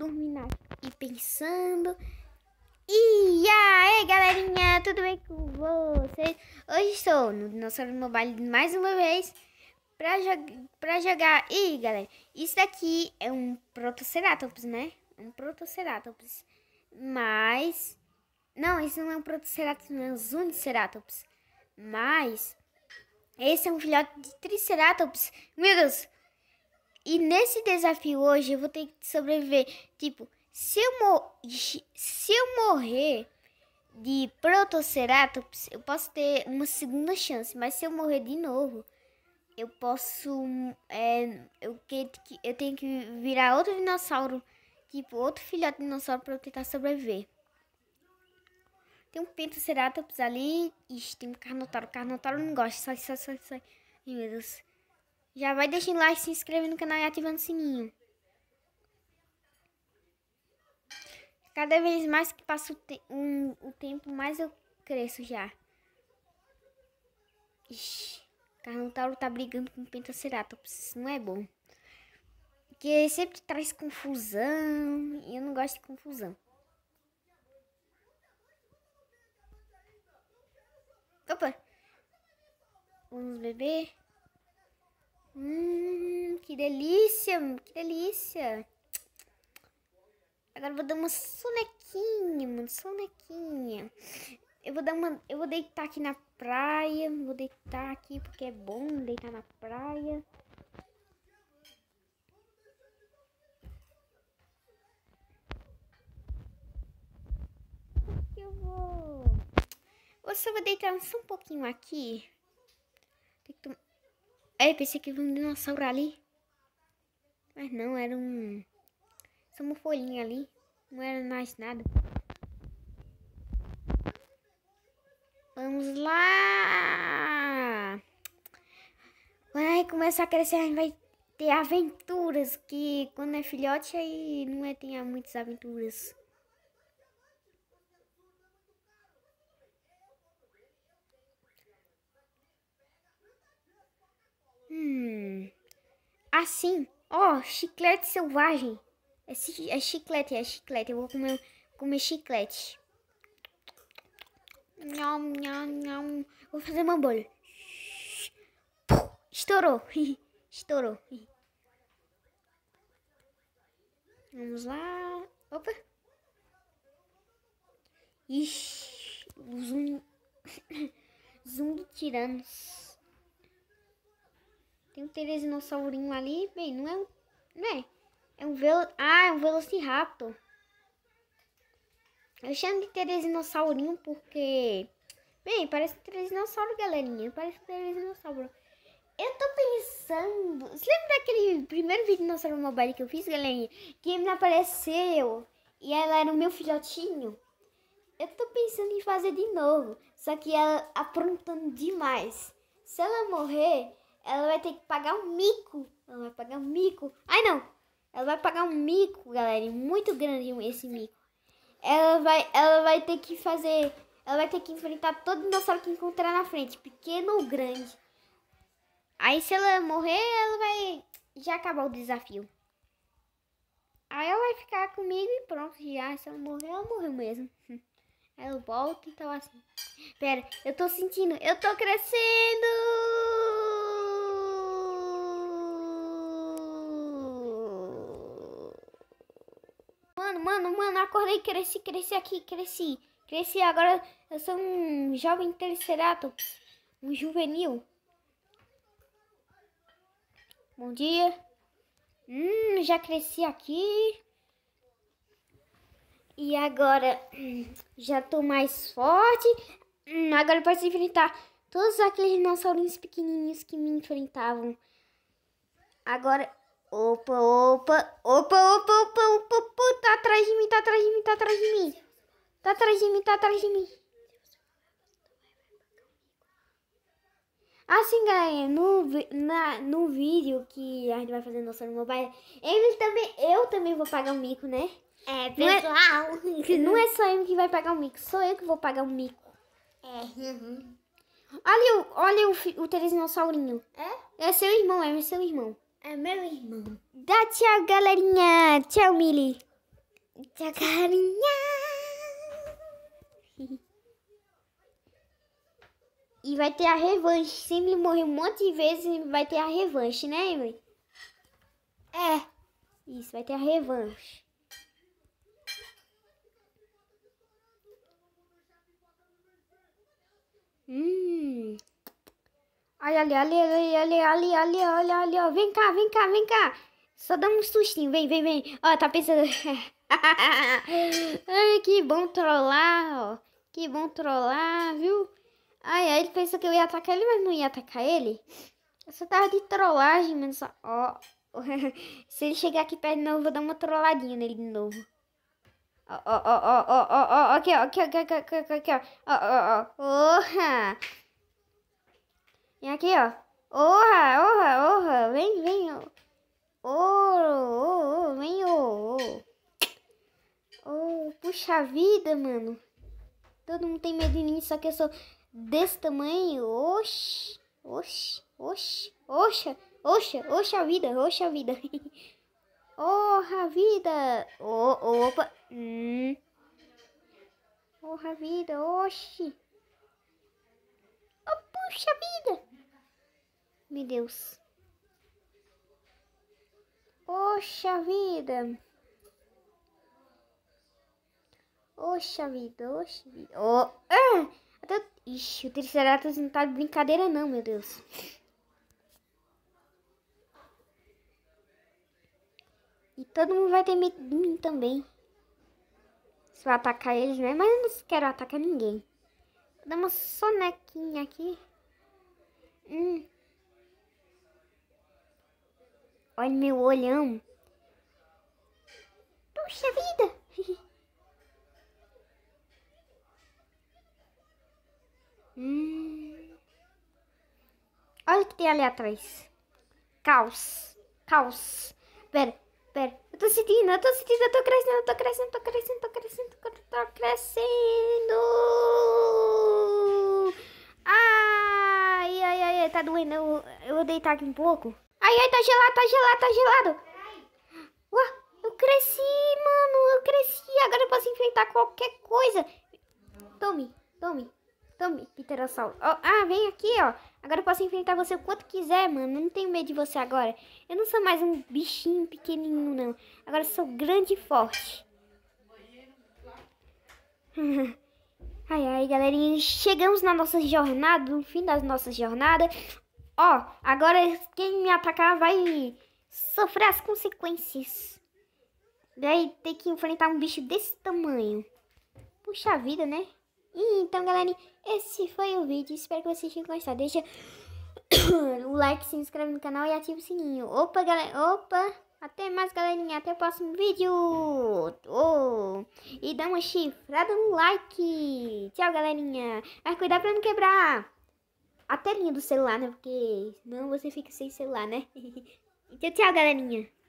dominar e pensando. E aí, galerinha, tudo bem com vocês? Hoje estou no Dinossauro Mobile mais uma vez pra, jo pra jogar. E galera, isso daqui é um Protoceratops, né? Um Protoceratops. Mas. Não, isso não é um Protoceratops, não é um Zuniceratops. Mas. Esse é um filhote de Triceratops. Meu Deus! E nesse desafio hoje eu vou ter que sobreviver. Tipo, se eu, se eu morrer de Protoceratops, eu posso ter uma segunda chance. Mas se eu morrer de novo, eu posso. É, eu, que, eu tenho que virar outro dinossauro. Tipo, outro filhote de dinossauro pra eu tentar sobreviver. Tem um Pentoceratops ali. Ixi, tem um Carnotauro. Carnotauro não gosta. Sai, sai, sai, sai. Ai, meu Deus. Já vai deixando like, se inscrevendo no canal e ativando o sininho. Cada vez mais que passa o, te um, o tempo, mais eu cresço já. Ixi, Carnotauro tá brigando com o Pentaceratops. Não é bom. Porque sempre traz confusão. E eu não gosto de confusão. Opa! Vamos beber. Hum, que delícia, que delícia. Agora eu vou dar uma sonequinha, mano, sonequinha. Eu vou dar uma, eu vou deitar aqui na praia, vou deitar aqui porque é bom deitar na praia. eu vou. Eu só vou deitar só um pouquinho aqui. Aí é, pensei que vi um dinossauro ali. Mas não, era um. Só uma folhinha ali. Não era mais nada. Vamos lá! Quando começar a crescer, a gente vai ter aventuras. Que quando é filhote, aí não é, tem muitas aventuras. Hum. Assim. Ó, oh, chiclete selvagem. É, é chiclete, é chiclete. Eu vou comer, comer chiclete. Nham, nham, nham. Vou fazer uma bolha. Estourou. Estourou. Vamos lá. Opa. Ixi. Zoom. Zoom de tiranos. Tem um teresinossaurinho ali. Bem, não é um... Não é. É um velo... Ah, é um Velociraptor. Eu chamo de teresinossaurinho porque... Bem, parece um Teresinossauro, galerinha. Parece um Teresinossauro. Eu tô pensando... Você lembra daquele primeiro vídeo do Dinossauro Mobile que eu fiz, galerinha? Que me apareceu e ela era o meu filhotinho? Eu tô pensando em fazer de novo. Só que ela aprontando demais. Se ela morrer, ela vai ter que pagar um mico. Ela vai pagar um mico. Ai, não. Ela vai pagar um mico, galera. Muito grande esse mico. Ela vai, ela vai ter que fazer... Ela vai ter que enfrentar todo dinossauro que encontrar na frente. Pequeno ou grande. Aí, se ela morrer, ela vai... Já acabar o desafio. Aí ela vai ficar comigo e pronto, já. Se ela morrer, ela morreu mesmo. Aí eu volto, então assim. Pera, eu tô sentindo, eu tô crescendo! mano, mano, mano, acordei, cresci, cresci aqui, cresci. Cresci, agora eu sou um jovem terceirato, um juvenil. Bom dia. Hum, já cresci aqui. E agora hum, já tô mais forte. Hum, agora posso enfrentar todos aqueles dinossaurinhos pequenininhos que me enfrentavam. Agora, opa, opa, opa, opa, opa, opa, opa, atrás de mim. Tá atrás de mim, tá atrás de mim. Assim, galera, no, na, no vídeo que a gente vai fazer nosso mobile, ele também, eu também vou pagar um mico, né? É, pessoal. Não é, não é só ele que vai pagar um mico, sou eu que vou pagar um mico. É. Olha, uhum. olha o, o Teresinosaurinho. É? É seu irmão, é seu irmão. É meu irmão. Dá tchau, galerinha. Tchau, Mili carinha E vai ter a revanche. se ele morrer um monte de vezes vai ter a revanche, né, Emily? É. Isso, vai ter a revanche. Hum. Olha ali, olha ali, olha ali, olha ali, olha ali. Vem cá, vem cá, vem cá. Só dá um sustinho. Vem, vem, vem. Ó, tá pensando... ai, que bom trollar, ó. Que bom trollar, viu? Ai, aí ele pensou que eu ia atacar ele, mas não ia atacar ele. Eu só tava de trollagem, mano. Só... Ó. Se ele chegar aqui perto de novo, eu vou dar uma trolladinha nele de novo. Ó, ó, ó, ó, ó, ó, ó, aqui, ó, aqui, ó, aqui, ó, aqui, ó, aqui, ó, ó, ó, ó, E aqui, ó. Orra, orra, orra, vem, vem, ó. Oh, oh, oh, vem, oh, oh. Oh, puxa vida, mano. Todo mundo tem medo de mim, só que eu sou desse tamanho. Oxi, oxi, oxi, oxa, oxa, oxa vida, oxa vida. Orra vida. Oh, opa. Hum. Orra vida, oxi. Oh, puxa vida. Meu Deus. Poxa vida. Oxa vida, oxa vida. Oh, ah, até... Ixi, o Triceratops não tá de brincadeira não, meu Deus. E todo mundo vai ter medo de mim também. Se eu atacar eles, né? Mas eu não quero atacar ninguém. Vou dar uma sonequinha aqui. Hum. Olha meu olhão. Hum. Olha o que tem ali atrás. Caos. Caos. Pera, pera. Eu tô sentindo, eu tô sentindo, eu tô crescendo, eu tô crescendo, tô crescendo, tô crescendo, tô crescendo. Ai, ai, ai, tá doendo. Eu, eu vou deitar aqui um pouco. Ai, ai, tá gelado, tá gelado, tá gelado. Ué, eu cresci, mano, eu cresci. Agora eu posso enfrentar qualquer coisa. Tome, tome. Tome, Pterossauro. Oh, ah, vem aqui, ó. Agora eu posso enfrentar você o quanto quiser, mano. Eu não tenho medo de você agora. Eu não sou mais um bichinho pequenininho, não. Agora eu sou grande e forte. ai, ai, galerinha. Chegamos na nossa jornada, no fim das nossas jornadas. Ó, oh, agora quem me atacar vai sofrer as consequências. Daí ter que enfrentar um bicho desse tamanho. Puxa vida, né? Então, galera, esse foi o vídeo. Espero que vocês tenham gostado. Deixa o like, se inscreve no canal e ativa o sininho. Opa, galera. Opa. Até mais, galerinha. Até o próximo vídeo. Oh. E dá uma chifrada no like. Tchau, galerinha. Mas cuidado pra não quebrar a telinha do celular, né? Porque senão você fica sem celular, né? então tchau, galerinha.